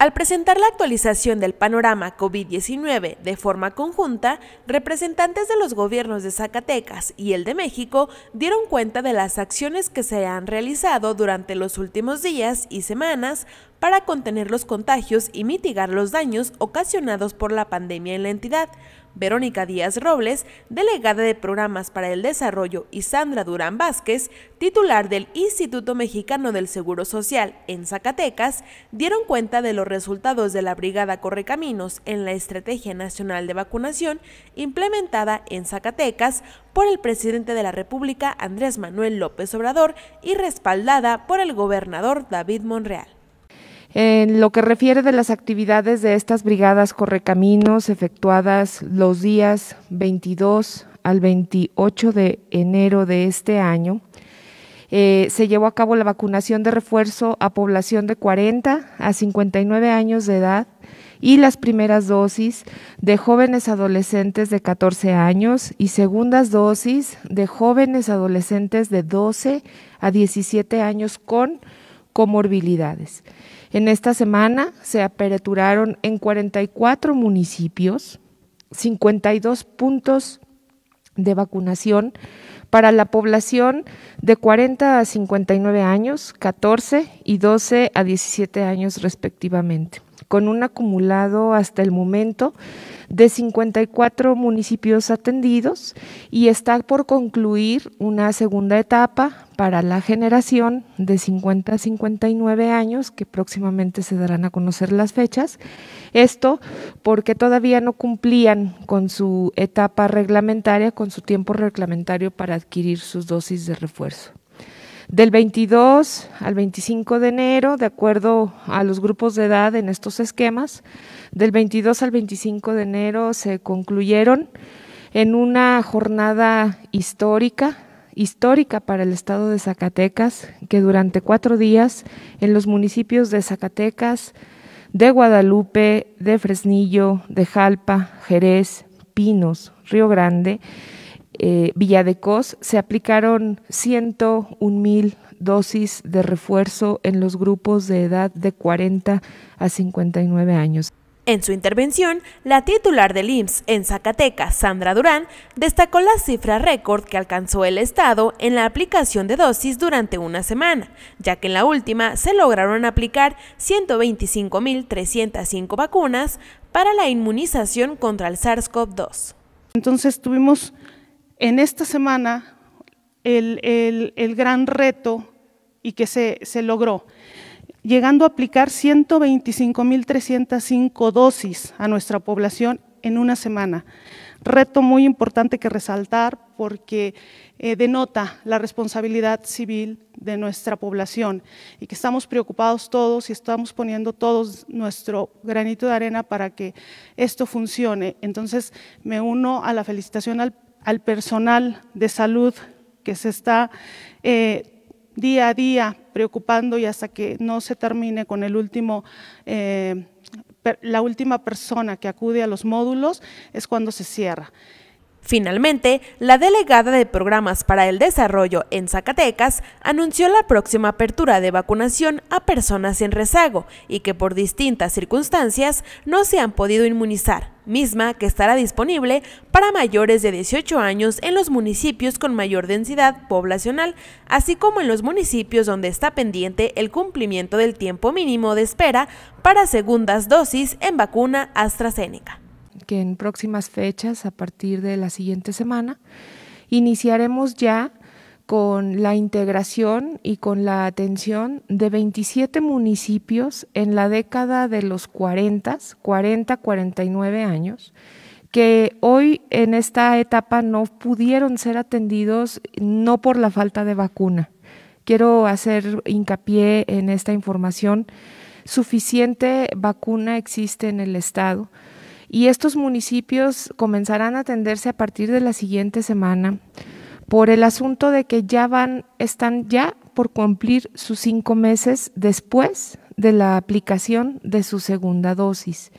Al presentar la actualización del panorama COVID-19 de forma conjunta, representantes de los gobiernos de Zacatecas y el de México dieron cuenta de las acciones que se han realizado durante los últimos días y semanas para contener los contagios y mitigar los daños ocasionados por la pandemia en la entidad. Verónica Díaz Robles, delegada de Programas para el Desarrollo, y Sandra Durán Vázquez, titular del Instituto Mexicano del Seguro Social en Zacatecas, dieron cuenta de los resultados de la Brigada Correcaminos en la Estrategia Nacional de Vacunación implementada en Zacatecas por el presidente de la República Andrés Manuel López Obrador y respaldada por el gobernador David Monreal. En lo que refiere de las actividades de estas brigadas correcaminos efectuadas los días 22 al 28 de enero de este año, eh, se llevó a cabo la vacunación de refuerzo a población de 40 a 59 años de edad y las primeras dosis de jóvenes adolescentes de 14 años y segundas dosis de jóvenes adolescentes de 12 a 17 años con comorbilidades. En esta semana se aperturaron en 44 municipios 52 puntos de vacunación para la población de 40 a 59 años, 14 y 12 a 17 años respectivamente con un acumulado hasta el momento de 54 municipios atendidos y está por concluir una segunda etapa para la generación de 50 a 59 años, que próximamente se darán a conocer las fechas. Esto porque todavía no cumplían con su etapa reglamentaria, con su tiempo reglamentario para adquirir sus dosis de refuerzo. Del 22 al 25 de enero, de acuerdo a los grupos de edad en estos esquemas, del 22 al 25 de enero se concluyeron en una jornada histórica, histórica para el estado de Zacatecas, que durante cuatro días en los municipios de Zacatecas, de Guadalupe, de Fresnillo, de Jalpa, Jerez, Pinos, Río Grande, de eh, Villadecos se aplicaron 101.000 dosis de refuerzo en los grupos de edad de 40 a 59 años. En su intervención, la titular del IMSS en Zacatecas, Sandra Durán, destacó la cifra récord que alcanzó el Estado en la aplicación de dosis durante una semana, ya que en la última se lograron aplicar 125.305 vacunas para la inmunización contra el SARS-CoV-2. Entonces tuvimos en esta semana, el, gran reto y que se, se logró, llegando a aplicar 125.305 dosis a nuestra población en una semana. Reto muy importante que resaltar porque eh, denota la responsabilidad civil de nuestra población y que estamos preocupados todos y estamos poniendo todos nuestro granito de arena para que esto funcione. Entonces me uno a la felicitación al al personal de salud que se está eh, día a día preocupando y hasta que no se termine con el último, eh, la última persona que acude a los módulos es cuando se cierra. Finalmente, la delegada de Programas para el Desarrollo en Zacatecas anunció la próxima apertura de vacunación a personas en rezago y que por distintas circunstancias no se han podido inmunizar, misma que estará disponible para mayores de 18 años en los municipios con mayor densidad poblacional, así como en los municipios donde está pendiente el cumplimiento del tiempo mínimo de espera para segundas dosis en vacuna AstraZeneca que en próximas fechas, a partir de la siguiente semana, iniciaremos ya con la integración y con la atención de 27 municipios en la década de los 40, 40, 49 años, que hoy en esta etapa no pudieron ser atendidos no por la falta de vacuna. Quiero hacer hincapié en esta información. Suficiente vacuna existe en el Estado y estos municipios comenzarán a atenderse a partir de la siguiente semana por el asunto de que ya van, están ya por cumplir sus cinco meses después de la aplicación de su segunda dosis.